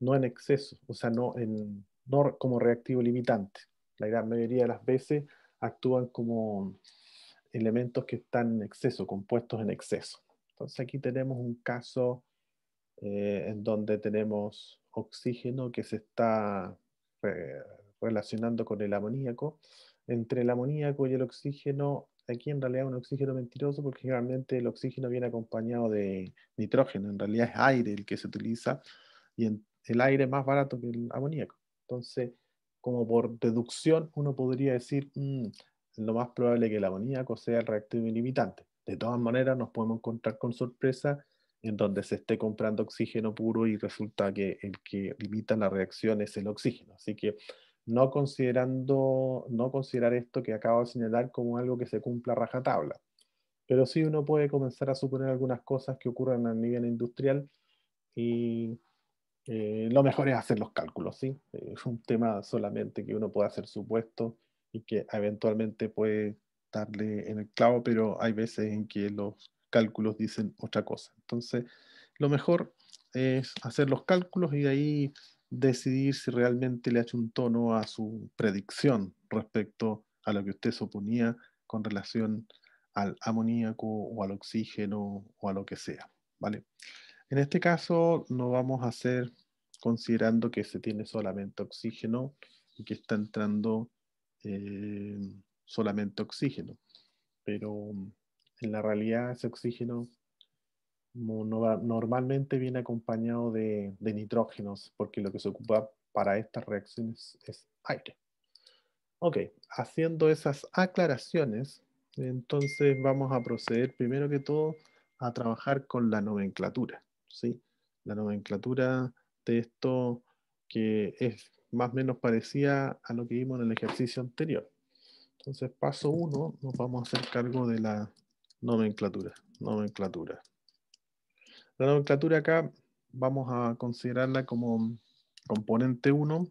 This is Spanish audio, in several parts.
no en exceso, o sea, no, en, como reactivo limitante. La gran mayoría de las veces actúan como elementos que están en exceso, compuestos en exceso. Entonces aquí tenemos un caso eh, en donde tenemos oxígeno que se está eh, relacionando con el amoníaco. Entre el amoníaco y el oxígeno, aquí en realidad es un oxígeno mentiroso porque generalmente el oxígeno viene acompañado de nitrógeno, en realidad es aire el que se utiliza y en el aire más barato que el amoníaco. Entonces, como por deducción, uno podría decir, mm, lo más probable que el amoníaco sea el reactivo limitante. De todas maneras, nos podemos encontrar con sorpresa en donde se esté comprando oxígeno puro y resulta que el que limita la reacción es el oxígeno. Así que no, considerando, no considerar esto que acabo de señalar como algo que se cumpla a rajatabla. Pero sí uno puede comenzar a suponer algunas cosas que ocurren a nivel industrial y eh, lo mejor es hacer los cálculos, ¿sí? Es un tema solamente que uno puede hacer supuesto y que eventualmente puede darle en el clavo, pero hay veces en que los cálculos dicen otra cosa. Entonces, lo mejor es hacer los cálculos y de ahí decidir si realmente le hecho un tono a su predicción respecto a lo que usted suponía con relación al amoníaco o al oxígeno o a lo que sea, ¿vale? En este caso no vamos a hacer considerando que se tiene solamente oxígeno y que está entrando eh, solamente oxígeno. Pero mm, en la realidad ese oxígeno normalmente viene acompañado de, de nitrógenos porque lo que se ocupa para estas reacciones es aire. Ok, haciendo esas aclaraciones, entonces vamos a proceder primero que todo a trabajar con la nomenclatura. ¿sí? La nomenclatura de esto que es más o menos parecida a lo que vimos en el ejercicio anterior. Entonces, paso 1, nos vamos a hacer cargo de la nomenclatura. Nomenclatura. La nomenclatura acá vamos a considerarla como componente 1,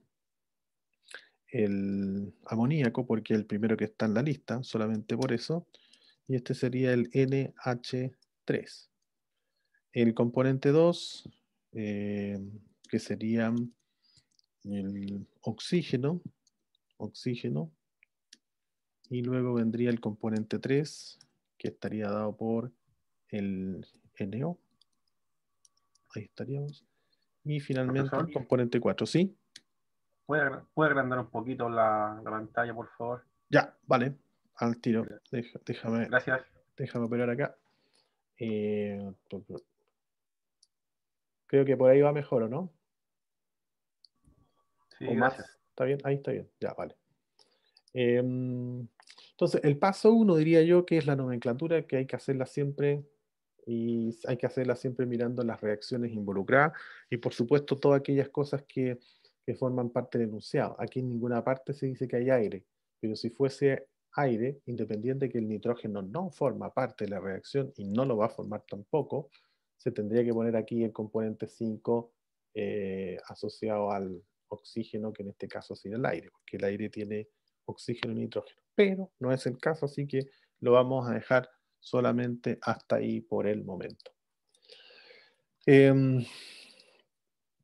el amoníaco, porque es el primero que está en la lista, solamente por eso, y este sería el NH3 el componente 2, eh, que sería el oxígeno, oxígeno, y luego vendría el componente 3, que estaría dado por el NO. Ahí estaríamos. Y finalmente el componente 4, ¿sí? ¿Puede, agrandar un poquito la, pantalla, por favor? Ya, vale. Al tiro. déjame, Gracias. Déjame operar acá. Eh, Creo que por ahí va mejor, ¿o no? Sí, más. ¿Está bien? Ahí está bien. Ya, vale. Em, entonces, el paso uno diría yo que es la nomenclatura que hay que hacerla siempre y hay que hacerla siempre mirando las reacciones involucradas y por supuesto todas aquellas cosas que, que forman parte del enunciado. Aquí en ninguna parte se dice que hay aire, pero si fuese aire, independiente que el nitrógeno no forma parte de la reacción y no lo va a formar tampoco, se tendría que poner aquí el componente 5 eh, asociado al oxígeno, que en este caso es el aire, porque el aire tiene oxígeno y nitrógeno. Pero no es el caso, así que lo vamos a dejar solamente hasta ahí por el momento. Em,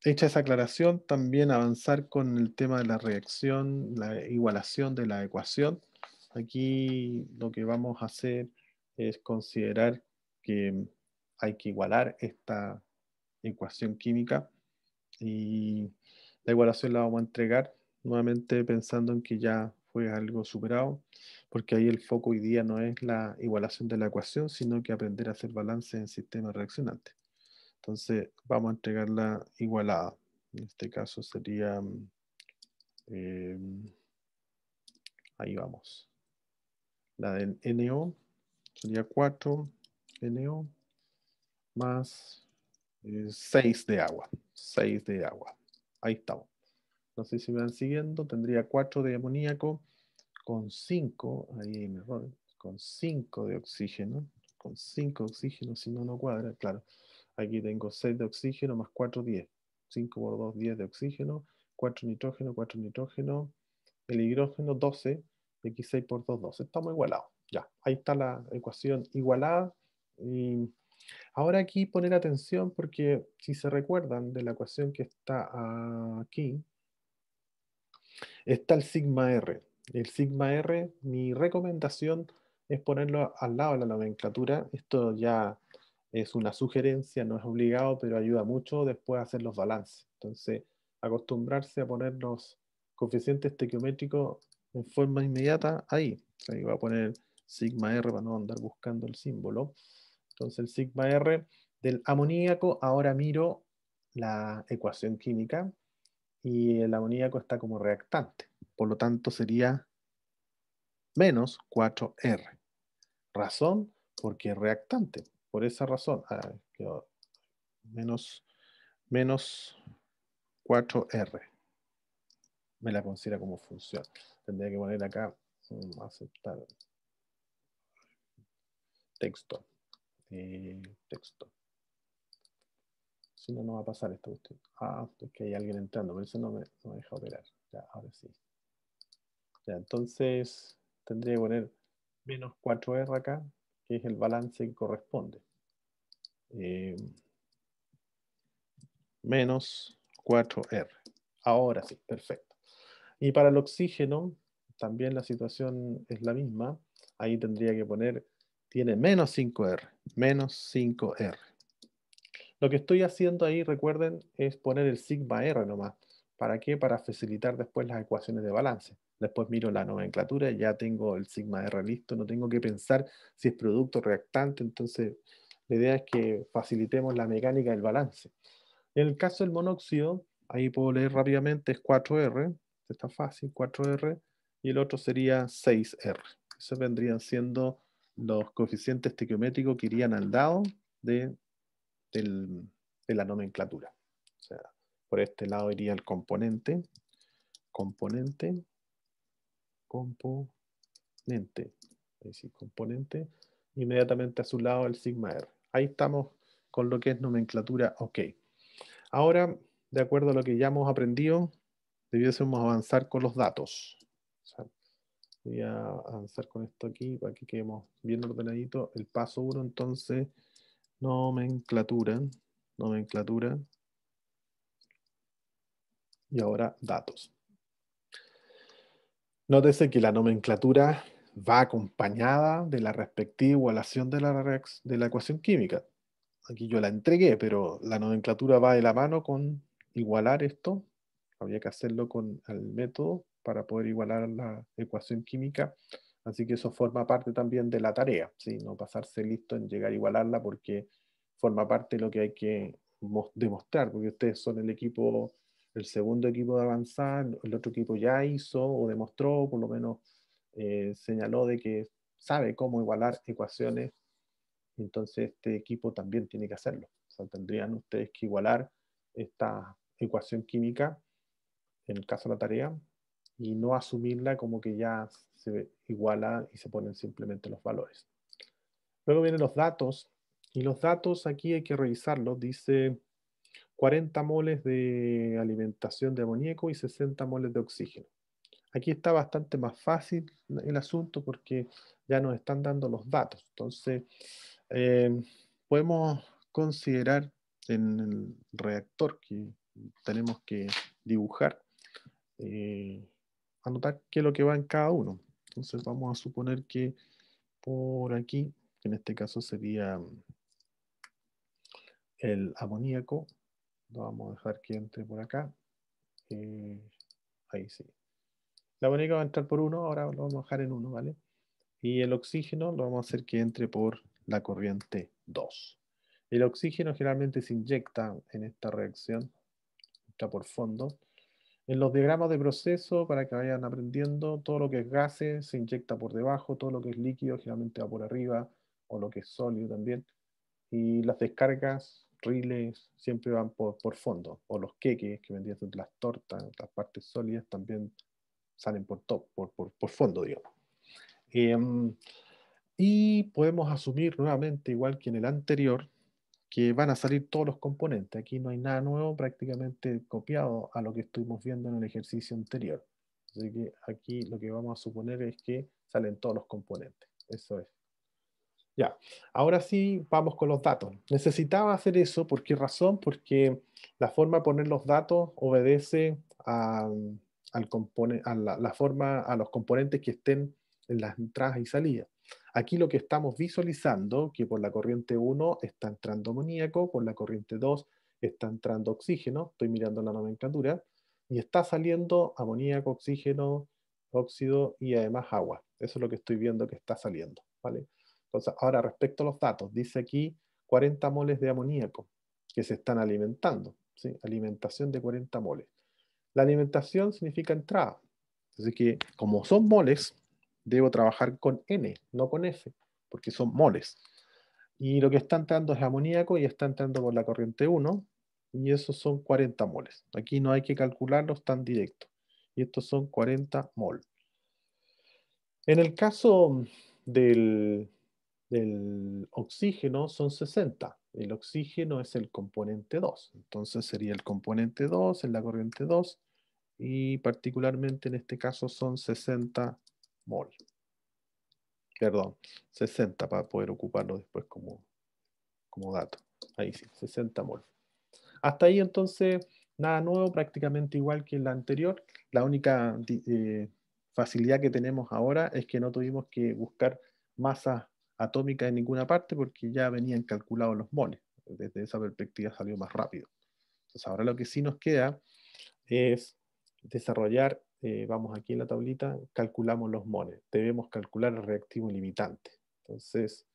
hecha esa aclaración, también avanzar con el tema de la reacción, la igualación de la ecuación. Aquí lo que vamos a hacer es considerar que hay que igualar esta ecuación química y la igualación la vamos a entregar nuevamente pensando en que ya fue algo superado, porque ahí el foco hoy día no es la igualación de la ecuación, sino que aprender a hacer balance en sistemas reaccionantes. Entonces vamos a entregarla igualada. En este caso sería, eh, ahí vamos, la del NO sería 4, NO más 6 eh, de agua. 6 de agua. Ahí estamos. No sé si me van siguiendo. Tendría 4 de amoníaco con 5, ahí hay con 5 de oxígeno. Con 5 de oxígeno, si no, no cuadra. Claro, aquí tengo 6 de oxígeno más 4, 10. 5 por 2, 10 de oxígeno. 4 nitrógeno, 4 nitrógeno. El hidrógeno, 12. X6 por 2, 12. Estamos igualados. Ya, ahí está la ecuación igualada. Y Ahora aquí poner atención porque si se recuerdan de la ecuación que está aquí, está el sigma R. El sigma R, mi recomendación es ponerlo al lado de la nomenclatura. Esto ya es una sugerencia, no es obligado, pero ayuda mucho después a hacer los balances. Entonces, acostumbrarse a poner los coeficientes estequiométricos en forma inmediata ahí. Ahí va a poner sigma R para no andar buscando el símbolo. Entonces el sigma R del amoníaco, ahora miro la ecuación química y el amoníaco está como reactante. Por lo tanto sería menos 4R. Razón, porque reactante. Por esa razón, menos, menos 4R. Me la considera como función. Tendría que poner acá, mm, aceptar texto. Eh, texto. Si no, no va a pasar esta cuestión. Ah, es que hay alguien entrando, pero eso no me, deja operar. Ya, ahora sí. Ya, entonces tendría que poner menos 4R acá, que es el balance que corresponde. Eh, menos 4R. Ahora sí, perfecto. Y para el oxígeno, también la situación es la misma. Ahí tendría que poner, tiene menos 5R menos 5R. Lo que estoy haciendo ahí, recuerden, es poner el sigma R nomás. ¿Para qué? Para facilitar después las ecuaciones de balance. Después miro la nomenclatura y ya tengo el sigma R listo. No tengo que pensar si es producto reactante. Entonces, la idea es que facilitemos la mecánica del balance. En el caso del monóxido, ahí puedo leer rápidamente, es 4R. Está fácil, 4R. Y el otro sería 6R. Eso vendrían siendo los coeficientes estequiométricos que irían al lado de, la nomenclatura. O sea, por este lado iría el componente, componente, componente, componente, inmediatamente a su lado el sigma R. Ahí estamos con lo que es nomenclatura OK. Ahora, de acuerdo a lo que ya hemos aprendido, debiésemos avanzar con los datos. Voy a avanzar con esto aquí para que quedemos bien ordenadito. El paso 1, entonces, nomenclatura, nomenclatura. Y ahora datos. Nótese que la nomenclatura va acompañada de la respectiva igualación de la, de la ecuación química. Aquí yo la entregué, pero la nomenclatura va de la mano con igualar esto. Había que hacerlo con el método para poder igualar la ecuación química. Así que eso forma parte también de la tarea, no pasarse listo en llegar a igualarla porque forma parte de lo que hay que demostrar, porque ustedes son el equipo, el segundo equipo de avanzar, el otro equipo ya hizo o demostró, por lo menos eh, señaló de que sabe cómo igualar ecuaciones, entonces este equipo también tiene que hacerlo. O sea, tendrían ustedes que igualar esta ecuación química, en el caso de la tarea, y no asumirla como que ya se iguala y se ponen simplemente los valores. Luego vienen los datos, y los datos aquí hay que revisarlos. Dice 40 moles de alimentación de amoníaco y 60 moles de oxígeno. Aquí está bastante más fácil el asunto porque ya nos están dando los datos. Entonces, eh, podemos considerar en el reactor que tenemos que dibujar eh, anotar qué es lo que va en cada uno. Entonces vamos a suponer que por aquí, en este caso sería mm, el amoníaco, lo vamos a dejar que entre por acá. Eh, ahí sí. El amoníaco va a entrar por uno, ahora lo vamos a dejar en uno, ¿vale? Y el oxígeno lo vamos a hacer que entre por la corriente 2. El oxígeno generalmente se inyecta en esta reacción, está por fondo, en los diagramas de proceso para que vayan aprendiendo todo lo que es gases se inyecta por debajo, todo lo que es líquido generalmente va por arriba o lo que es sólido también. Y las descargas, riles, siempre van por, por fondo. O los queques que vendían las tortas, las partes sólidas también salen por top, por, fondo, digamos. Em, y podemos asumir nuevamente, igual que en el anterior, que van a salir todos los componentes. Aquí no hay nada nuevo, prácticamente copiado a lo que estuvimos viendo en el ejercicio anterior. Así que aquí lo que vamos a suponer es que salen todos los componentes. Eso es. Ya, ahora sí vamos con los datos. Necesitaba hacer eso, ¿por qué razón? Porque la forma de poner los datos obedece a, al a la, forma, a los componentes que estén en las entradas y salidas. Aquí lo que estamos visualizando, que por la corriente 1 está entrando amoníaco, por la corriente 2 está entrando oxígeno, estoy mirando la nomenclatura, y está saliendo amoníaco, oxígeno, óxido y además agua. Eso es lo que estoy viendo que está saliendo. ¿vale? Entonces, ahora respecto a los datos, dice aquí 40 moles de amoníaco que se están alimentando. Alimentación de 40 moles. La alimentación significa entrada. Así que como son moles, debo trabajar con N, no con F, porque son moles. Y lo que está entrando es amoníaco y está entrando por la corriente 1, y esos son 40 moles. Aquí no hay que calcularlos tan directos. Y estos son 40 mol. En el caso del, del oxígeno son 60. El oxígeno es el componente 2. Entonces sería el componente 2 en la corriente 2 y particularmente en este caso son 60 mol. Perdón, 60 para poder ocuparlo después como, como dato. Ahí sí, 60 mol. Hasta ahí entonces, nada nuevo, prácticamente igual que en la anterior. La única eh, facilidad que tenemos ahora es que no tuvimos que buscar masa atómica en ninguna parte porque ya venían calculados los moles. Desde esa perspectiva salió más rápido. Entonces ahora lo que sí nos queda es desarrollar eh, vamos aquí en la tablita, calculamos los moles. Debemos calcular el reactivo limitante. Entonces,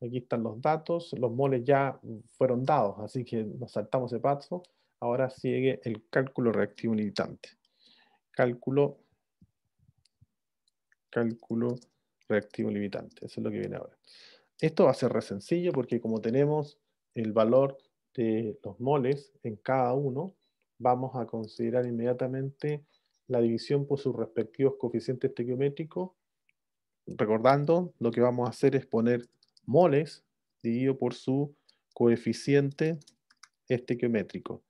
aquí están los datos. Los moles ya fueron dados, así que nos saltamos de paso. Ahora sigue el cálculo reactivo limitante. Cálculo, cálculo reactivo limitante. Eso es lo que viene ahora. Esto va a ser re sencillo porque como tenemos el valor de los moles en cada uno, vamos a considerar inmediatamente la división por sus respectivos coeficientes estequiométricos. Recordando, lo que vamos a hacer es poner moles dividido por su coeficiente estequiométrico.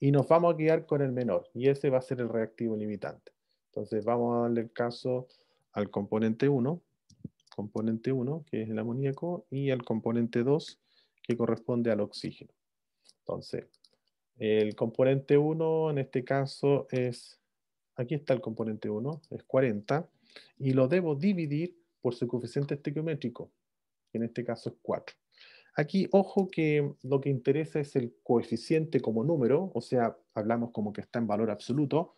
Y nos vamos a guiar con el menor, y ese va a ser el reactivo limitante. Entonces vamos a darle el caso al componente 1, componente 1, que es el amoníaco, y al componente 2, que corresponde al oxígeno. Entonces, el componente 1 en este caso es aquí está el componente 1, es 40, y lo debo dividir por su coeficiente estequiométrico, que en este caso es 4. Aquí, ojo que lo que interesa es el coeficiente como número, o sea, hablamos como que está en valor absoluto,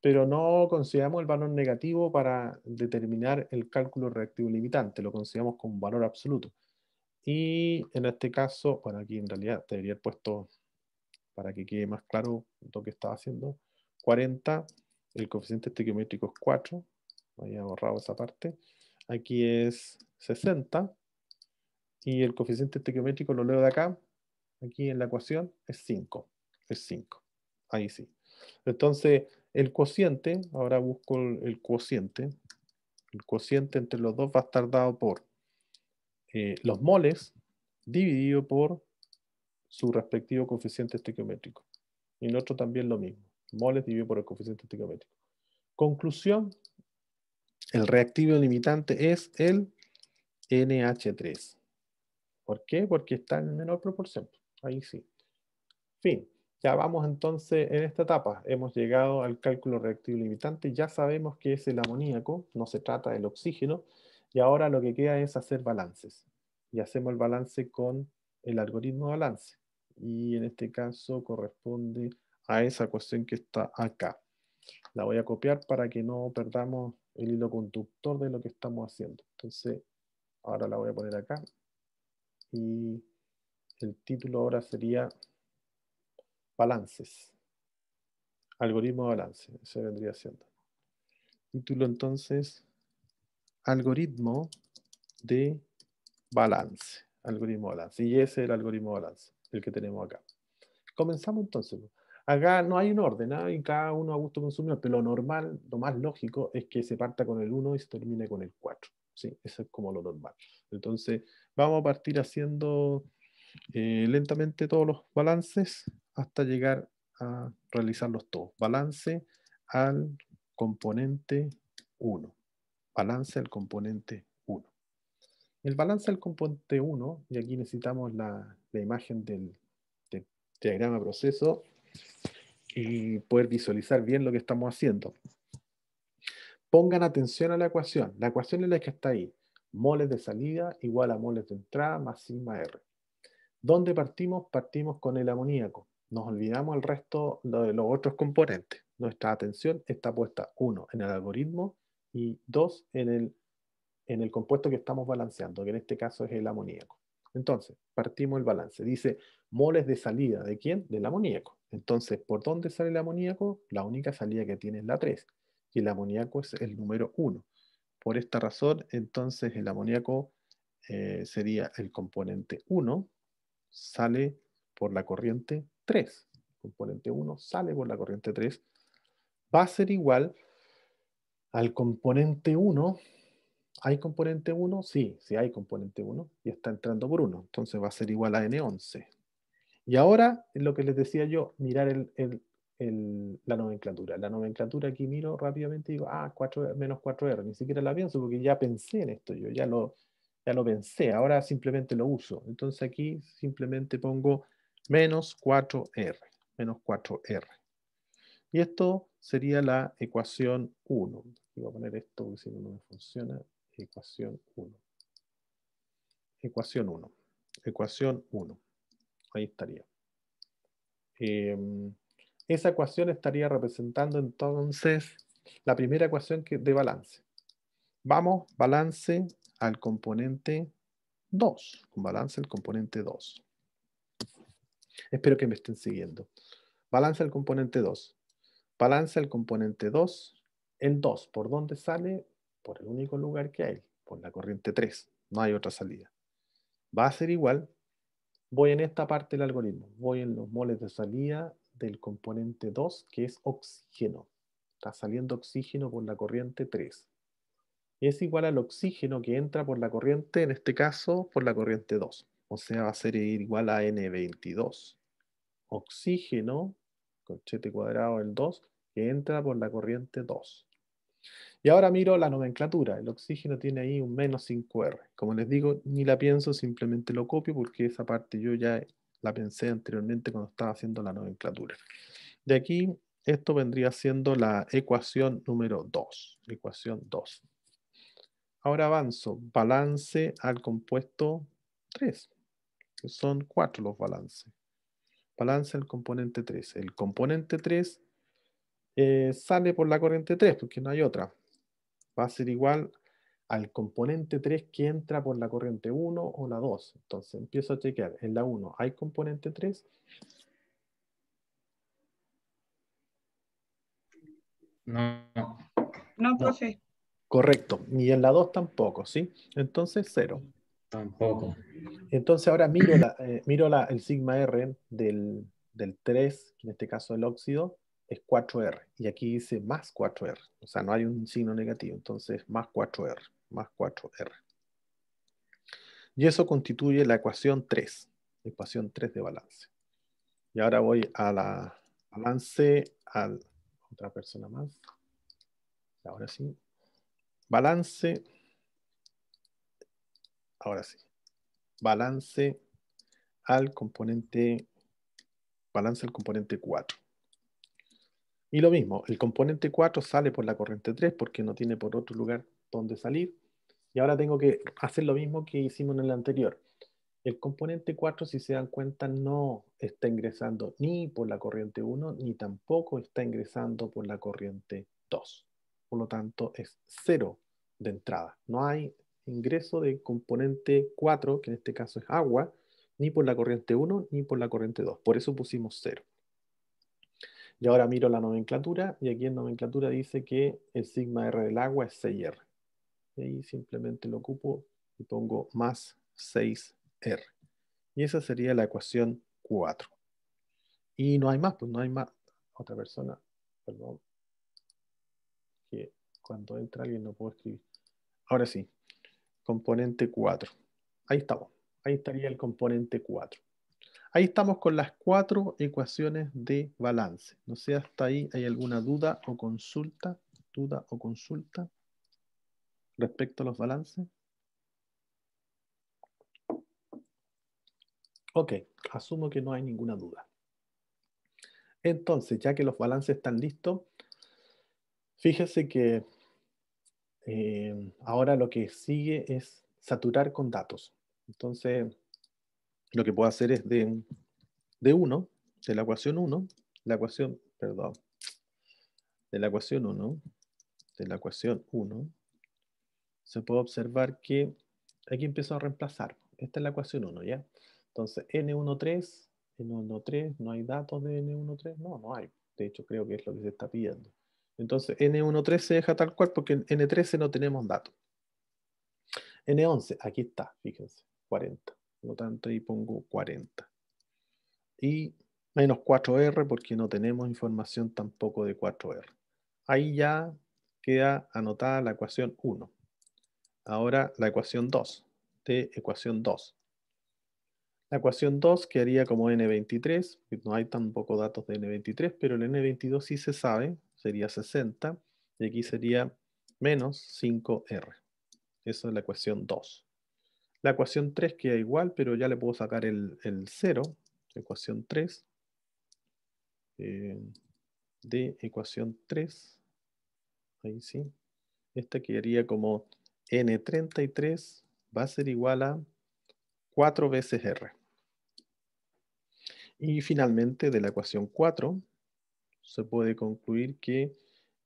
pero no consideramos el valor negativo para determinar el cálculo reactivo limitante, lo consideramos como valor absoluto. Y en este caso, bueno, aquí en realidad debería haber puesto, para que quede más claro lo que estaba haciendo, 40 el coeficiente estequiométrico es 4, había borrado esa parte, aquí es 60, y el coeficiente estequiométrico lo leo de acá, aquí en la ecuación, es 5, es 5, ahí sí. Entonces, el cociente, ahora busco el, cociente, el cociente entre los dos va a estar dado por eh, los moles dividido por su respectivo coeficiente estequiométrico. Y el otro también lo mismo moles dividido por el coeficiente estequiométrico. Conclusión, el reactivo limitante es el NH3. ¿Por qué? Porque está en menor proporción. Ahí sí. Fin. Ya vamos entonces en esta etapa. Hemos llegado al cálculo reactivo limitante. Ya sabemos que es el amoníaco, no se trata del oxígeno. Y ahora lo que queda es hacer balances. Y hacemos el balance con el algoritmo de balance. Y en este caso corresponde a esa cuestión que está acá. La voy a copiar para que no perdamos el hilo conductor de lo que estamos haciendo. Entonces, ahora la voy a poner acá. Y el título ahora sería Balances. Algoritmo de balance, Eso vendría siendo. Título entonces, algoritmo de balance. Algoritmo de balance. Y ese es el algoritmo de balance, el que tenemos acá. Comenzamos entonces. Pues. Acá no hay un orden, ¿ah? cada uno a gusto consumidor, pero lo normal, lo más lógico es que se parta con el 1 y se termine con el 4. ¿sí? Eso es como lo normal. Entonces, vamos a partir haciendo eh, lentamente todos los balances hasta llegar a realizarlos todos. Balance al componente 1. Balance al componente 1. El balance al componente 1, y aquí necesitamos la, imagen del, del diagrama proceso, y poder visualizar bien lo que estamos haciendo. Pongan atención a la ecuación. La ecuación es la que está ahí. Moles de salida igual a moles de entrada más sigma R. ¿Dónde partimos? Partimos con el amoníaco. Nos olvidamos el resto de los otros componentes. Nuestra atención está puesta, uno, en el algoritmo y dos, en el, en el compuesto que estamos balanceando, que en este caso es el amoníaco. Entonces, partimos el balance. Dice moles de salida. ¿De quién? Del amoníaco. Entonces, ¿por dónde sale el amoníaco? La única salida que tiene es la 3, y el amoníaco es el número 1. Por esta razón, entonces el amoníaco eh, sería el componente 1, sale por la corriente 3. El componente 1 sale por la corriente 3, va a ser igual al componente 1. ¿Hay componente 1? Sí, sí hay componente 1 y está entrando por 1. Entonces va a ser igual a N11. Y ahora, es lo que les decía yo, mirar la nomenclatura. La nomenclatura aquí miro rápidamente y digo, ah, 4, menos 4R, ni siquiera la pienso porque ya pensé en esto, yo ya lo, lo pensé, ahora simplemente lo uso. Entonces aquí simplemente pongo menos 4R, menos 4R. Y esto sería la ecuación 1. voy a poner esto si no me funciona. Ecuación 1. Ecuación 1. Ecuación 1. Ahí estaría. Em, esa ecuación estaría representando entonces la primera ecuación que, de balance. Vamos, balance al componente 2. balance al componente 2. Espero que me estén siguiendo. Balance al componente 2. Balance al componente 2. en 2, ¿por dónde sale? Por el único lugar que hay, por la corriente 3. No hay otra salida. Va a ser igual voy en esta parte del algoritmo, voy en los moles de salida del componente 2, que es oxígeno. Está saliendo oxígeno por la corriente 3. Es igual al oxígeno que entra por la corriente, en este caso, por la corriente 2. O sea, va a ser igual a N22. Oxígeno, corchete cuadrado del 2, que entra por la corriente 2. Y ahora miro la nomenclatura. El oxígeno tiene ahí un menos 5R. Como les digo, ni la pienso, simplemente lo copio porque esa parte yo ya la pensé anteriormente cuando estaba haciendo la nomenclatura. De aquí, esto vendría siendo la ecuación número 2. Ecuación 2. Ahora avanzo. Balance al compuesto 3. Son 4 los balances. Balance al componente 3. El componente 3 eh, sale por la corriente 3, porque no hay otra. Va a ser igual al componente 3 que entra por la corriente 1 o la 2. Entonces empiezo a chequear. En la 1 hay componente 3. No. No, profe. Correcto. Y en la 2 tampoco, ¿sí? Entonces 0. Tampoco. Entonces ahora miro, eh, miro el sigma R del, del 3, en este caso el óxido, es 4R. Y aquí dice más 4R. O sea, no hay un signo negativo. Entonces, más 4R, más 4R. Y eso constituye la ecuación 3, ecuación 3 de balance. Y ahora voy a la balance, a otra persona más. Ahora sí. Balance. Ahora sí. Balance al componente, balance al componente 4. Y lo mismo, el componente 4 sale por la corriente 3 porque no tiene por otro lugar donde salir. Y ahora tengo que hacer lo mismo que hicimos en el anterior. El componente 4, si se dan cuenta, no está ingresando ni por la corriente 1, ni tampoco está ingresando por la corriente 2. Por lo tanto, es cero de entrada. No hay ingreso de componente 4, que en este caso es agua, ni por la corriente 1, ni por la corriente 2. Por eso pusimos cero. Y ahora miro la nomenclatura y aquí en nomenclatura dice que el sigma R del agua es 6R. Y ahí simplemente lo ocupo y pongo más 6R. Y esa sería la ecuación 4. Y no hay más, pues no hay más. Otra persona, perdón, que cuando entra alguien no puedo escribir. Ahora sí, componente 4. Ahí estamos. Ahí estaría el componente 4. Ahí estamos con las cuatro ecuaciones de balance. No sé, hasta ahí hay alguna duda o consulta, duda o consulta respecto a los balances. Ok, asumo que no hay ninguna duda. Entonces, ya que los balances están listos, fíjese que eh, ahora lo que sigue es saturar con datos. Entonces, lo que puedo hacer es de, de 1, de la ecuación 1, la ecuación, perdón, de la ecuación 1, de la ecuación 1, se puede observar que aquí empiezo a reemplazar. Esta es la ecuación 1, ¿ya? Entonces, N13, N13, ¿no hay datos de N13? No, no hay. De hecho, creo que es lo que se está pidiendo. Entonces, N13 se deja tal cual porque en N13 no tenemos datos. N11, aquí está, fíjense, 40. Por lo tanto, ahí pongo 40. Y menos 4R porque no tenemos información tampoco de 4R. Ahí ya queda anotada la ecuación 1. Ahora la ecuación 2, de ecuación 2. La ecuación 2 quedaría como N23, no hay tampoco datos de N23, pero el N22 sí se sabe, sería 60, y aquí sería menos 5R. Esa es la ecuación 2. La ecuación 3 queda igual, pero ya le puedo sacar el, el 0, ecuación 3, eh, de ecuación 3, ahí sí, esta quedaría como N33 va a ser igual a 4 veces R. Y finalmente, de la ecuación 4, se puede concluir que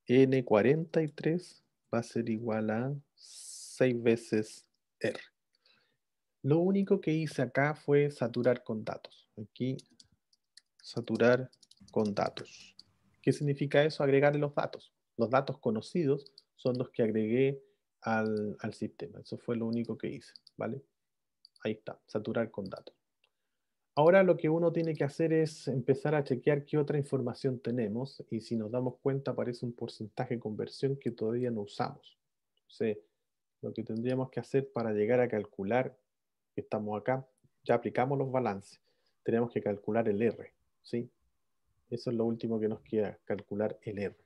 N43 va a ser igual a 6 veces R. Lo único que hice acá fue saturar con datos. Aquí, saturar con datos. ¿Qué significa eso? Agregar los datos. Los datos conocidos son los que agregué al, sistema. Eso fue lo único que hice, ¿vale? Ahí está, saturar con datos. Ahora lo que uno tiene que hacer es empezar a chequear qué otra información tenemos y si nos damos cuenta aparece un porcentaje de conversión que todavía no usamos. Entonces, lo que tendríamos que hacer para llegar a calcular estamos acá, ya aplicamos los balances, tenemos que calcular el R, ¿sí? Eso es lo último que nos queda, calcular el R.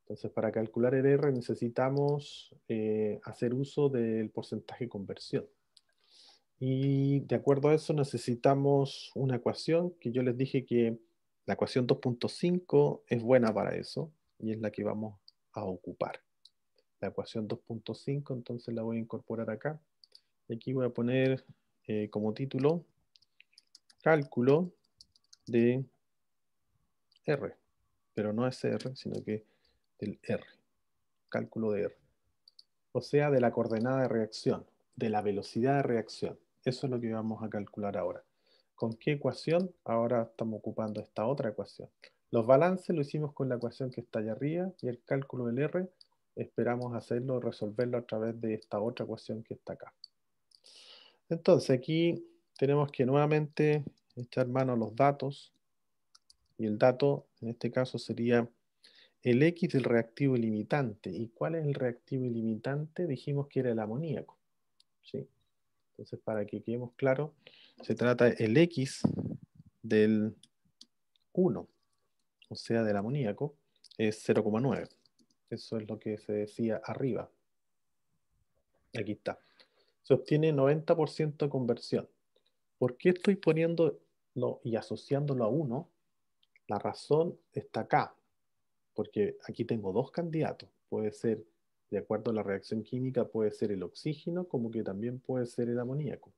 Entonces, para calcular el R necesitamos eh, hacer uso del porcentaje de conversión. Y de acuerdo a eso necesitamos una ecuación que yo les dije que la ecuación 2.5 es buena para eso y es la que vamos a ocupar. La ecuación 2.5, entonces la voy a incorporar acá aquí voy a poner eh, como título cálculo de R, pero no es R, sino que del R, cálculo de R. O sea, de la coordenada de reacción, de la velocidad de reacción. Eso es lo que vamos a calcular ahora. ¿Con qué ecuación? Ahora estamos ocupando esta otra ecuación. Los balances lo hicimos con la ecuación que está allá arriba y el cálculo del R esperamos hacerlo, resolverlo a través de esta otra ecuación que está acá. Entonces aquí tenemos que nuevamente echar mano a los datos. Y el dato en este caso sería el X del reactivo limitante. ¿Y cuál es el reactivo limitante? Dijimos que era el amoníaco. ¿sí? Entonces para que quedemos claro, se trata el X del 1, o sea del amoníaco, es 0,9. Eso es lo que se decía arriba. Aquí está se obtiene 90% de conversión. ¿Por qué estoy poniendo y asociándolo a uno? La razón está acá, porque aquí tengo dos candidatos. Puede ser, de acuerdo a la reacción química, puede ser el oxígeno, como que también puede ser el amoníaco.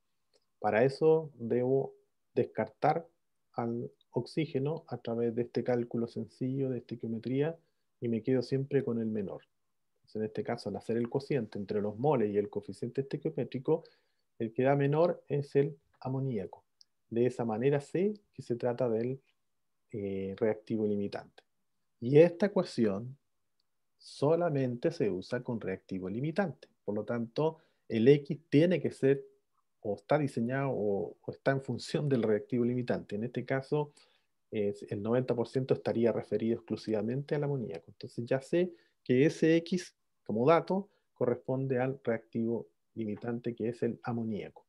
Para eso debo descartar al oxígeno a través de este cálculo sencillo de estequiometría y me quedo siempre con el menor en este caso al hacer el cociente entre los moles y el coeficiente estequiométrico, el que da menor es el amoníaco. De esa manera sé que se trata del eh, reactivo limitante. Y esta ecuación solamente se usa con reactivo limitante. Por lo tanto, el X tiene que ser o está diseñado o, está en función del reactivo limitante. En este caso, el 90% estaría referido exclusivamente al amoníaco. Entonces ya sé que ese X como dato corresponde al reactivo limitante que es el amoníaco.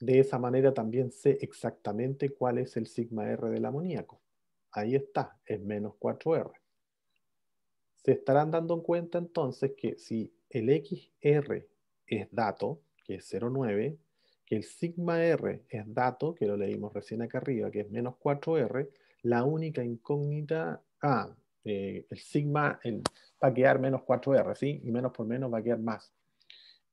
De esa manera también sé exactamente cuál es el sigma R del amoníaco. Ahí está, es menos 4R. Se estarán dando cuenta entonces que si el XR es dato, que es 0,9, que el sigma R es dato, que lo leímos recién acá arriba, que es menos 4R, la única incógnita, A... Ah, eh, el sigma el, va a quedar menos 4R, ¿sí? Y menos por menos va a quedar más.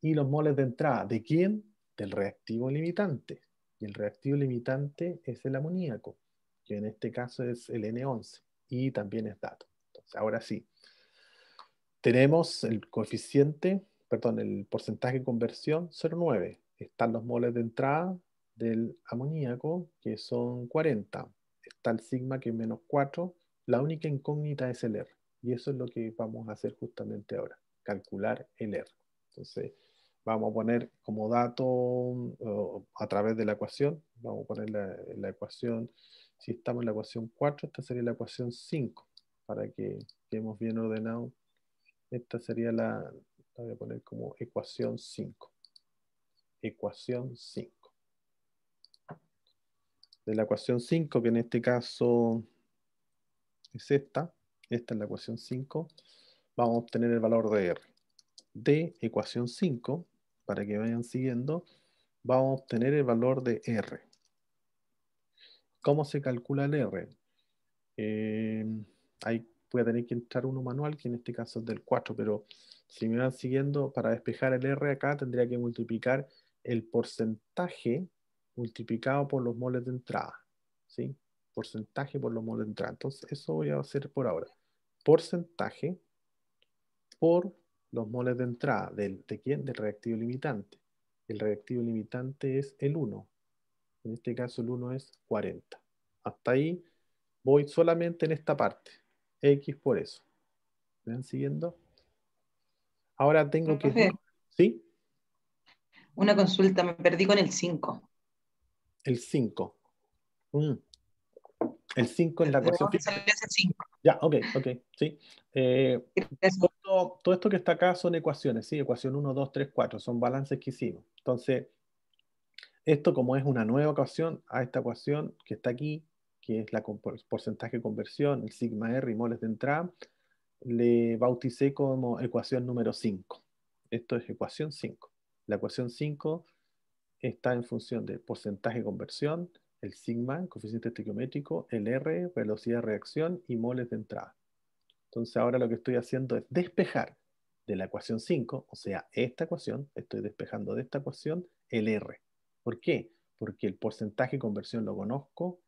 Y los moles de entrada, ¿de quién? Del reactivo limitante. Y el reactivo limitante es el amoníaco, que en este caso es el N11, y también es dato. Entonces, ahora sí, tenemos el coeficiente, perdón, el porcentaje de conversión 0,9. Están los moles de entrada del amoníaco, que son 40. Está el sigma, que es menos 4 la única incógnita es el R. Y eso es lo que vamos a hacer justamente ahora, calcular el R. Entonces, vamos a poner como dato a través de la ecuación, vamos a poner la, ecuación, si estamos en la ecuación 4, esta sería la ecuación 5, para que quedemos bien ordenado. Esta sería la, la voy a poner como ecuación 5. Ecuación 5. De la ecuación 5, que en este caso es esta, esta es la ecuación 5, vamos a obtener el valor de R. De ecuación 5, para que vayan siguiendo, vamos a obtener el valor de R. ¿Cómo se calcula el R? Eh, ahí voy a tener que entrar uno manual, que en este caso es del 4, pero si me van siguiendo, para despejar el R acá tendría que multiplicar el porcentaje multiplicado por los moles de entrada. ¿sí? porcentaje por los moles de entrada. Entonces, eso voy a hacer por ahora. Porcentaje por los moles de entrada. ¿Del, ¿De quién? Del reactivo limitante. El reactivo limitante es el 1. En este caso el 1 es 40. Hasta ahí voy solamente en esta parte. X por eso. ¿Ven siguiendo? Ahora tengo que... ¿Sí? Una consulta, me perdí con el 5. El 5. El 5 en la 5. Ya, ok, ok, sí. Eh, todo, esto que está acá son ecuaciones, ¿sí? Ecuación 1, 2, 3, 4, son balances que hicimos. Entonces, esto como es una nueva ecuación a esta ecuación que está aquí, que es la porcentaje de conversión, el sigma R y moles de entrada, le bauticé como ecuación número 5. Esto es ecuación 5. La ecuación 5 está en función del porcentaje de conversión, el sigma, coeficiente estequiométrico, el R, velocidad de reacción y moles de entrada. Entonces ahora lo que estoy haciendo es despejar de la ecuación 5, o sea, esta ecuación, estoy despejando de esta ecuación el R. ¿Por qué? Porque el porcentaje de conversión lo conozco,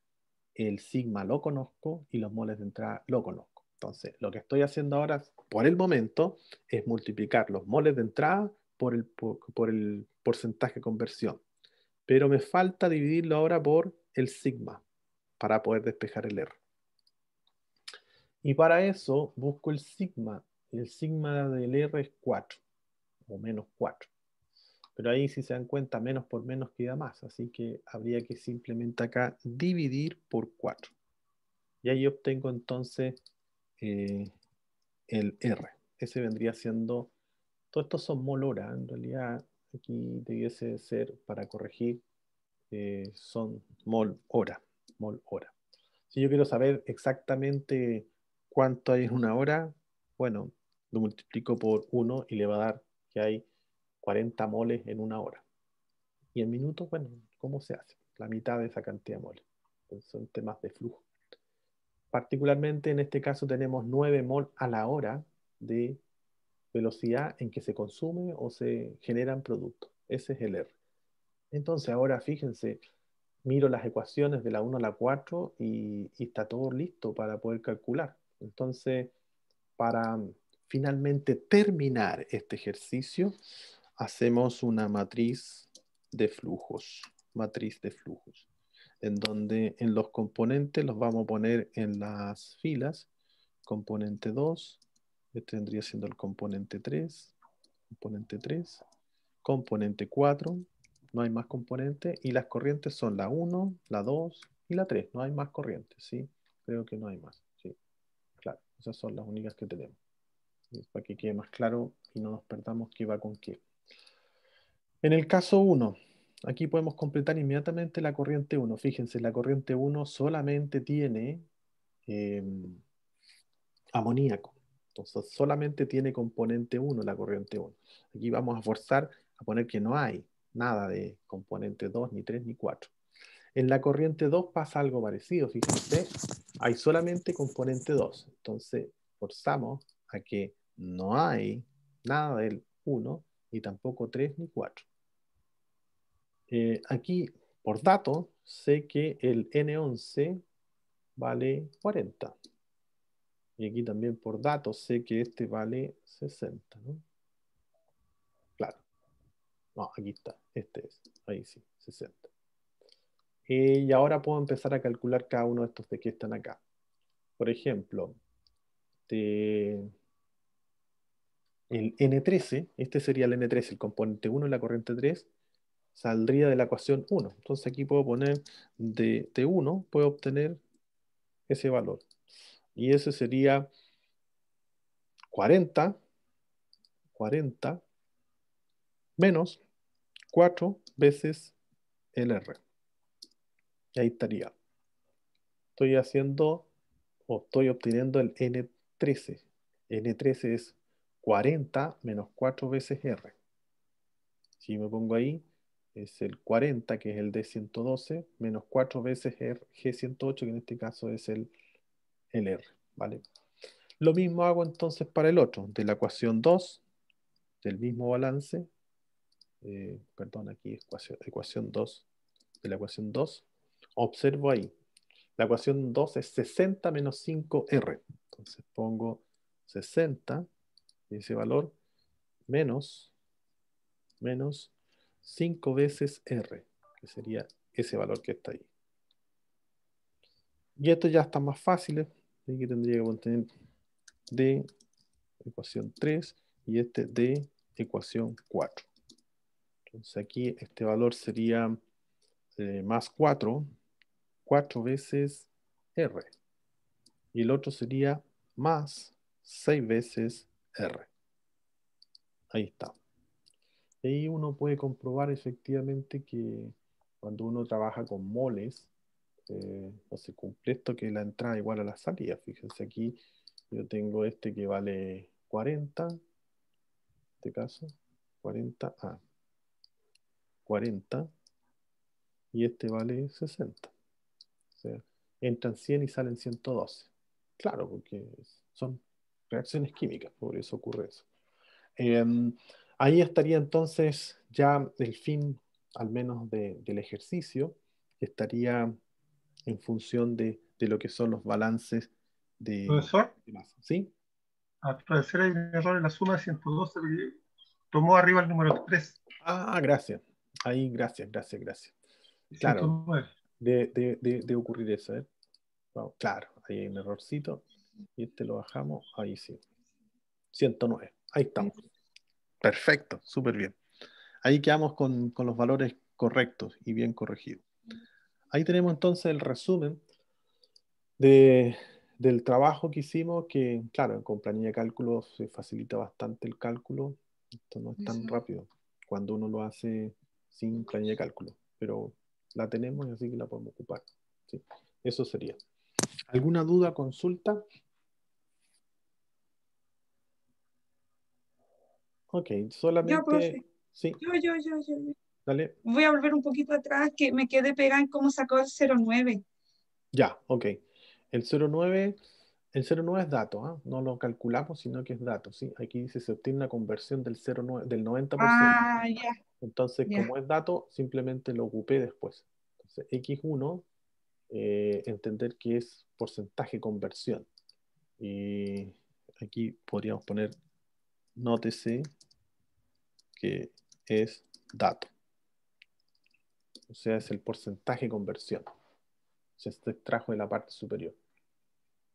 el sigma lo conozco y los moles de entrada lo conozco. Entonces, lo que estoy haciendo ahora, por el momento, es multiplicar los moles de entrada por el, por, por el porcentaje de conversión pero me falta dividirlo ahora por el sigma para poder despejar el R. Y para eso busco el sigma. El sigma del R es 4, o menos 4. Pero ahí si se dan cuenta, menos por menos queda más. Así que habría que simplemente acá dividir por 4. Y ahí obtengo entonces eh, el R. Ese vendría siendo... Todos estos son moloras, En realidad aquí debiese ser para corregir, eh, son mol hora, mol hora. Si yo quiero saber exactamente cuánto hay en una hora, bueno, lo multiplico por 1 y le va a dar que hay 40 moles en una hora. Y en minutos, bueno, ¿cómo se hace? La mitad de esa cantidad de moles. son temas de flujo. Particularmente en este caso tenemos 9 mol a la hora de velocidad en que se consume o se generan productos. Ese es el R. Entonces ahora fíjense, miro las ecuaciones de la 1 a la 4 y, y está todo listo para poder calcular. Entonces, para mm, finalmente terminar este ejercicio, hacemos una matriz de flujos, matriz de flujos, en donde en los componentes los vamos a poner en las filas, componente 2, este tendría siendo el componente 3, componente 3, componente 4, no hay más componentes, y las corrientes son la 1, la 2 y la 3, no hay más corrientes, ¿sí? Creo que no hay más, Claro, esas son las únicas que tenemos. Para que quede más claro y no nos perdamos qué va con qué. En el caso 1, aquí podemos completar inmediatamente la corriente 1. Fíjense, la corriente 1 solamente tiene em, amoníaco. Entonces solamente tiene componente 1 la corriente 1. Aquí vamos a forzar a poner que no hay nada de componente 2, ni 3, ni 4. En la corriente 2 pasa algo parecido, fíjense, hay solamente componente 2. Entonces forzamos a que no hay nada del 1, ni tampoco 3, ni 4. Eh, aquí, por dato, sé que el N11 vale 40. Y aquí también por datos sé que este vale 60, ¿no? Claro. No, aquí está. Este es. Ahí sí, 60. Eh, y ahora puedo empezar a calcular cada uno de estos de que están acá. Por ejemplo, este, el N13, este sería el N13, el componente 1 y la corriente 3, saldría de la ecuación 1. Entonces aquí puedo poner de, t 1, puedo obtener ese valor. Y ese sería 40, 40 menos 4 veces el R. Y ahí estaría. Estoy haciendo o estoy obteniendo el N13. N13 es 40 menos 4 veces R. Si me pongo ahí, es el 40, que es el D112, menos 4 veces G108, que en este caso es el el R. ¿vale? Lo mismo hago entonces para el otro, de la ecuación 2, del mismo balance, eh, perdón, aquí ecuación, 2, de la ecuación 2, observo ahí, la ecuación 2 es 60 menos 5R. Entonces pongo 60, ese valor, menos, menos 5 veces R, que sería ese valor que está ahí. Y esto ya está más fácil. ¿eh? Así que tendría que contener D ecuación 3 y este D ecuación 4. Entonces aquí este valor sería eh, más 4, 4 veces R. Y el otro sería más 6 veces R. Ahí está. Y ahí uno puede comprobar efectivamente que cuando uno trabaja con moles, eh, no se cumple esto que la entrada igual a la salida. Fíjense aquí, yo tengo este que vale 40, en este caso, 40, a 40, y este vale 60. O sea, entran 100 y salen 112. Claro, porque son reacciones químicas, por eso ocurre eso. Em, ahí estaría entonces ya el fin, al menos del ejercicio, estaría en función de, lo que son los balances de, ¿Profesor? ¿Sí? A ah, través hay error en la suma de 112 tomó arriba el número 3. Ah, gracias. Ahí, gracias, gracias, gracias. Claro, de, ocurrir eso. ¿eh? claro, ahí hay un errorcito. Y este lo bajamos, ahí sí. 109, ahí estamos. Perfecto, súper bien. Ahí quedamos con, con los valores correctos y bien corregidos. Ahí tenemos entonces el resumen de, del trabajo que hicimos, que claro, con planilla de cálculo se facilita bastante el cálculo. Esto no es tan rápido cuando uno lo hace sin planilla de cálculo, pero la tenemos y así que la podemos ocupar. Eso sería. ¿Alguna duda, consulta? Ok, solamente... yo, yo, yo. Voy a volver un poquito atrás, que me quedé pegada en cómo sacó el 09. Ya, ok. El 09, el 09 es dato, ¿ah? no lo calculamos, sino que es dato. ¿sí? Aquí dice se obtiene la conversión del, 09, del 90%. Ah, ya. Entonces, como es dato, simplemente lo ocupé después. Entonces, X1, eh, entender que es porcentaje conversión. Y aquí podríamos poner, nótese que es dato o sea, es el porcentaje de conversión. Se extrajo este de la parte superior.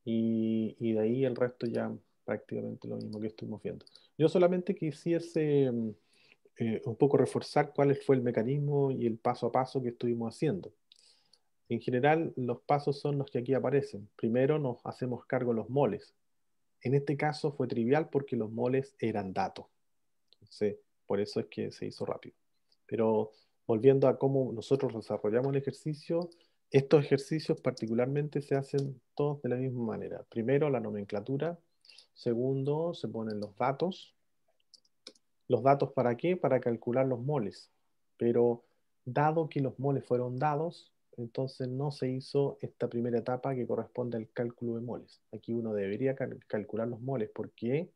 Y, de ahí el resto ya prácticamente lo mismo que estuvimos viendo. Yo solamente quisiese mm, eh, un poco reforzar cuál fue el mecanismo y el paso a paso que estuvimos haciendo. En general, los pasos son los que aquí aparecen. Primero nos hacemos cargo los moles. En este caso fue trivial porque los moles eran datos. Entonces, por eso es que se hizo rápido. Pero volviendo a cómo nosotros desarrollamos el ejercicio, estos ejercicios particularmente se hacen todos de la misma manera. Primero, la nomenclatura. Segundo, se ponen los datos. ¿Los datos para qué? Para calcular los moles. Pero dado que los moles fueron dados, entonces no se hizo esta primera etapa que corresponde al cálculo de moles. Aquí uno debería calcular los moles. ¿Por qué?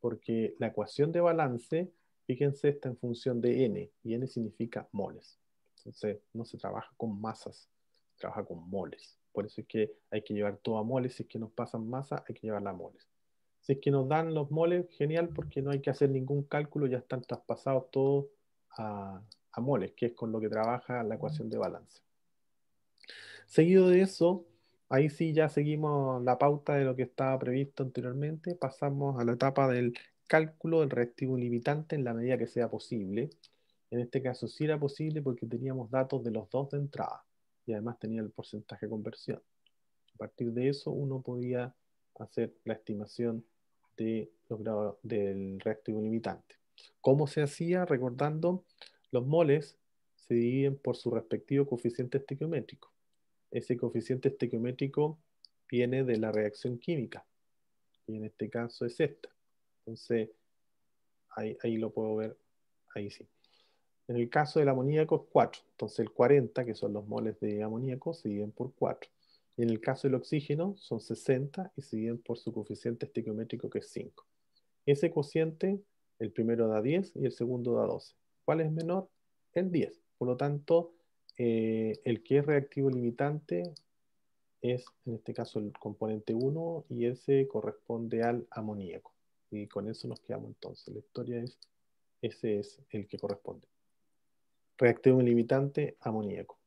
Porque la ecuación de balance fíjense, está en función de n, y n significa moles. Entonces, no se trabaja con masas, se trabaja con moles. Por eso es que hay que llevar todo a moles, si es que nos pasan masas, hay que llevarla a moles. Si es que nos dan los moles, genial, porque no hay que hacer ningún cálculo, ya están traspasados todos a moles, que es con lo que trabaja la ecuación de balance. Seguido de eso, ahí sí ya seguimos la pauta de lo que estaba previsto anteriormente, pasamos a la etapa del cálculo del reactivo limitante en la medida que sea posible. En este caso sí era posible porque teníamos datos de los dos de entrada y además tenía el porcentaje de conversión. A partir de eso uno podía hacer la estimación de los del reactivo limitante. ¿Cómo se hacía? Recordando, los moles se dividen por su respectivo coeficiente estequiométrico. Ese coeficiente estequiométrico viene de la reacción química, y en este caso es esta. Entonces, ahí, lo puedo ver, ahí sí. En el caso del amoníaco es 4, entonces el 40, que son los moles de amoníaco, se dividen por 4. en el caso del oxígeno son 60 y se dividen por su coeficiente estequiométrico que es 5. Ese cociente, el primero da 10 y el segundo da 12. ¿Cuál es menor? El 10. Por lo tanto, eh, el que es reactivo limitante es en este caso el componente 1 y ese corresponde al amoníaco. Y con eso nos quedamos entonces. La historia es, ese es el que corresponde. Reactivo limitante amoníaco.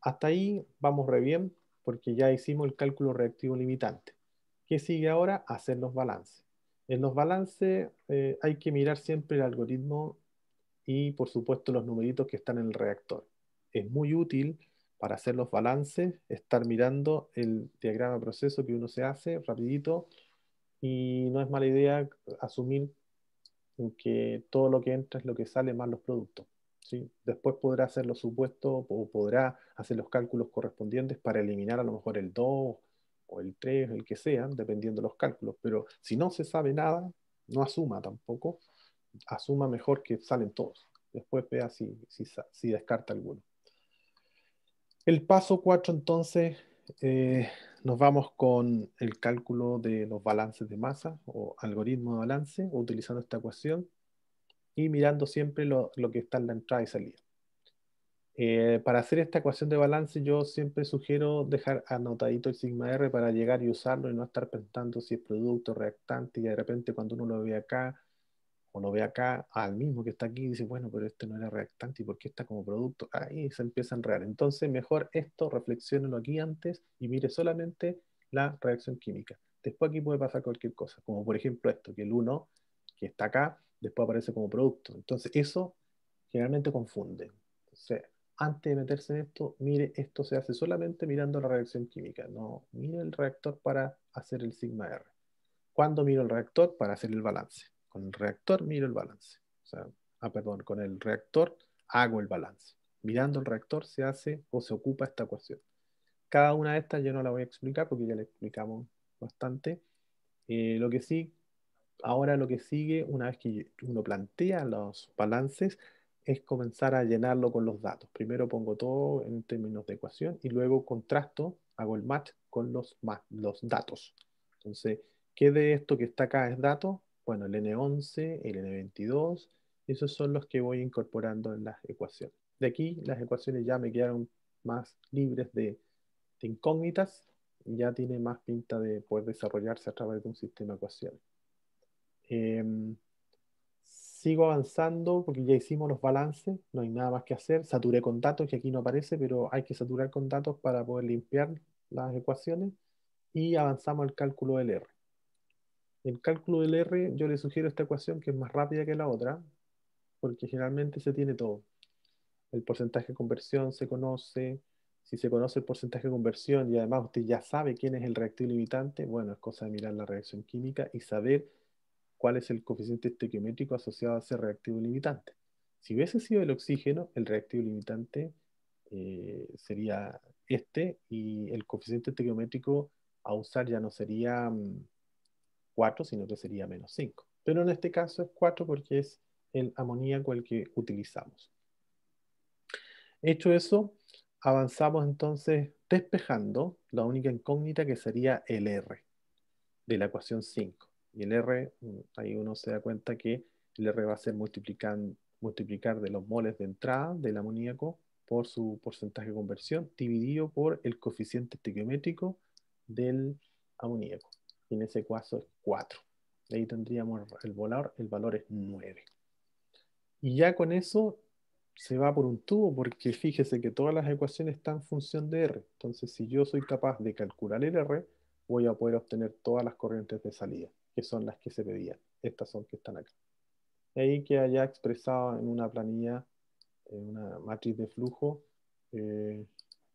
Hasta ahí vamos re bien porque ya hicimos el cálculo reactivo limitante. ¿Qué sigue ahora? Hacer los balances. En los balances eh, hay que mirar siempre el algoritmo y por supuesto los numeritos que están en el reactor. Es muy útil para hacer los balances estar mirando el diagrama de proceso que uno se hace rapidito y no es mala idea asumir que todo lo que entra es lo que sale más los productos. ¿sí? Después podrá hacer los supuestos o podrá hacer los cálculos correspondientes para eliminar a lo mejor el 2 o el 3, el que sea, dependiendo de los cálculos. Pero si no se sabe nada, no asuma tampoco, asuma mejor que salen todos. Después vea si, si, si descarta alguno. El paso 4 entonces eh, nos vamos con el cálculo de los balances de masa o algoritmo de balance utilizando esta ecuación y mirando siempre lo, que está en la entrada y salida. Eh, para hacer esta ecuación de balance yo siempre sugiero dejar anotadito el sigma R para llegar y usarlo y no estar pensando si es producto, reactante y de repente cuando uno lo ve acá lo ve acá al mismo que está aquí y dice, bueno, pero este no era reactante y por qué está como producto. Ahí se empieza a enredar. Entonces, mejor esto, reflexionenlo aquí antes y mire solamente la reacción química. Después aquí puede pasar cualquier cosa, como por ejemplo esto, que el 1 que está acá, después aparece como producto. Entonces, eso generalmente confunde. Entonces, antes de meterse en esto, mire, esto se hace solamente mirando la reacción química. No, mire el reactor para hacer el sigma R. ¿Cuándo miro el reactor? Para hacer el balance. Con el reactor miro el balance. ah, perdón, con el reactor hago el balance. Mirando el reactor se hace o se ocupa esta ecuación. Cada una de estas yo no la voy a explicar porque ya la explicamos bastante. Eh, lo que sí, ahora lo que sigue, una vez que uno plantea los balances, es comenzar a llenarlo con los datos. Primero pongo todo en términos de ecuación y luego contrasto, hago el match con los, los datos. Entonces, ¿qué de esto que está acá es dato? Bueno, el N11, el N22, esos son los que voy incorporando en las ecuaciones. De aquí las ecuaciones ya me quedaron más libres de, incógnitas, ya tiene más pinta de poder desarrollarse a través de un sistema de ecuaciones. Em, sigo avanzando porque ya hicimos los balances, no hay nada más que hacer. Saturé con datos, que aquí no aparece, pero hay que saturar con datos para poder limpiar las ecuaciones. Y avanzamos al cálculo del R el cálculo del R, yo le sugiero esta ecuación que es más rápida que la otra, porque generalmente se tiene todo. El porcentaje de conversión se conoce, si se conoce el porcentaje de conversión y además usted ya sabe quién es el reactivo limitante, bueno, es cosa de mirar la reacción química y saber cuál es el coeficiente estequiométrico asociado a ese reactivo limitante. Si hubiese sido el oxígeno, el reactivo limitante eh, sería este y el coeficiente estequiométrico a usar ya no sería... Mm, 4, sino que sería menos 5. Pero en este caso es 4 porque es el amoníaco el que utilizamos. Hecho eso, avanzamos entonces despejando la única incógnita que sería el R de la ecuación 5. Y el R, mm, ahí uno se da cuenta que el R va a ser multiplicar de los moles de entrada del amoníaco por su porcentaje de conversión dividido por el coeficiente estequiométrico del amoníaco. Y en ese caso es 4. Ahí tendríamos el valor, el valor es 9. Y ya con eso se va por un tubo, porque fíjese que todas las ecuaciones están en función de R. Entonces, si yo soy capaz de calcular el R, voy a poder obtener todas las corrientes de salida, que son las que se pedían. Estas son que están acá. ahí queda ya expresado en una planilla, en una matriz de flujo, eh,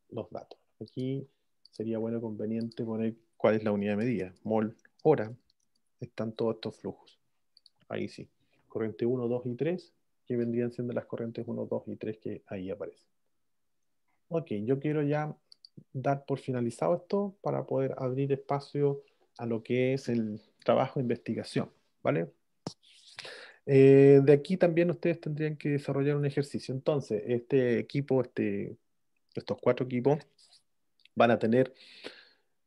los datos. Aquí sería bueno conveniente poner cuál es la unidad de medida, mol, hora, están todos estos flujos. Ahí sí. Corriente 1, 2 y 3, que vendrían siendo las corrientes 1, 2 y 3 que ahí aparecen. Ok, yo quiero ya dar por finalizado esto para poder abrir espacio a lo que es el trabajo de investigación, ¿vale? Eh, de aquí también ustedes tendrían que desarrollar un ejercicio. Entonces, este equipo, este, estos cuatro equipos van a tener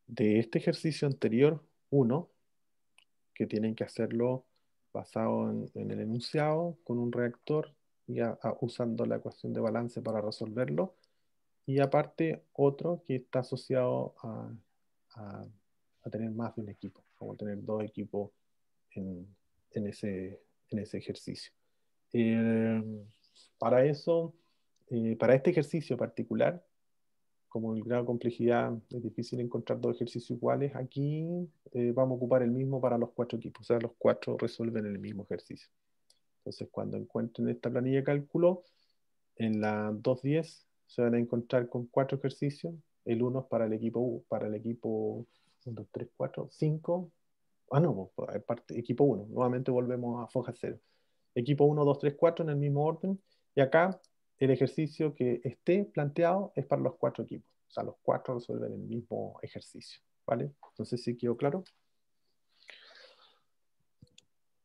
de este ejercicio anterior uno, que tienen que hacerlo basado en, el enunciado con un reactor y ah, usando la ecuación de balance para resolverlo. Y aparte otro que está asociado a, tener más de un equipo, como tener dos equipos en, ese, ejercicio. Eh, para eso, eh, para este ejercicio particular, como el grado de complejidad es difícil encontrar dos ejercicios iguales, aquí eh, vamos a ocupar el mismo para los cuatro equipos, o sea, los cuatro resuelven el mismo ejercicio. Entonces, cuando encuentren esta planilla de cálculo, en la 2.10 se van a encontrar con cuatro ejercicios, el 1 es para el equipo, para el equipo 1, 2, 3, 4, 5, ah no, pues, parte, equipo 1, nuevamente volvemos a foja 0. Equipo 1, 2, 3, 4 en el mismo orden, y acá el ejercicio que esté planteado es para los cuatro equipos. O sea, los cuatro resuelven el mismo ejercicio. ¿Vale? Entonces, ¿sí quedó claro?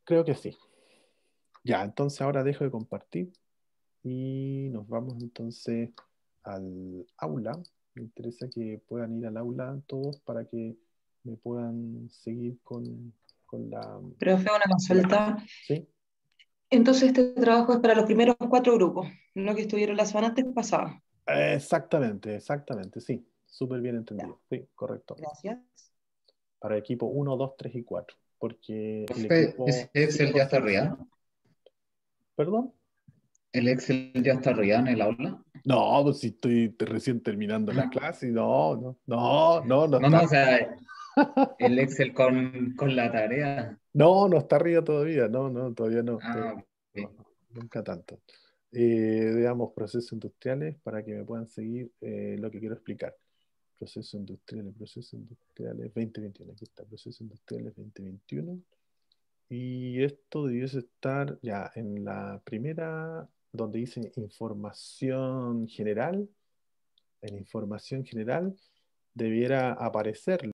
Creo que sí. Ya, entonces ahora dejo de compartir y nos vamos entonces al aula. Me interesa que puedan ir al aula todos para que me puedan seguir con, con la... fue una consulta. ¿Sí? Entonces este trabajo es para los primeros cuatro grupos, ¿no? Que estuvieron la semana antes pasada. Exactamente, exactamente, sí. Súper bien entendido. Sí, correcto. Gracias. Para el equipo 1, 2, 3 y 4. Porque el equipo... es Excel ya está arriba? ¿Perdón? ¿El Excel ya está arriba en el aula? No, pues si estoy recién terminando la ah. clase, no, no, no, no. No, no, no, no o sea, el Excel con, la tarea. No, no está arriba todavía, no, no, todavía no. Ah, nunca tanto. Eh, veamos procesos industriales para que me puedan seguir eh, lo que quiero explicar. Procesos industriales, procesos industriales 2021, aquí está, procesos industriales 2021. Y esto debiese estar ya en la primera, donde dice información general. En información general debiera aparecer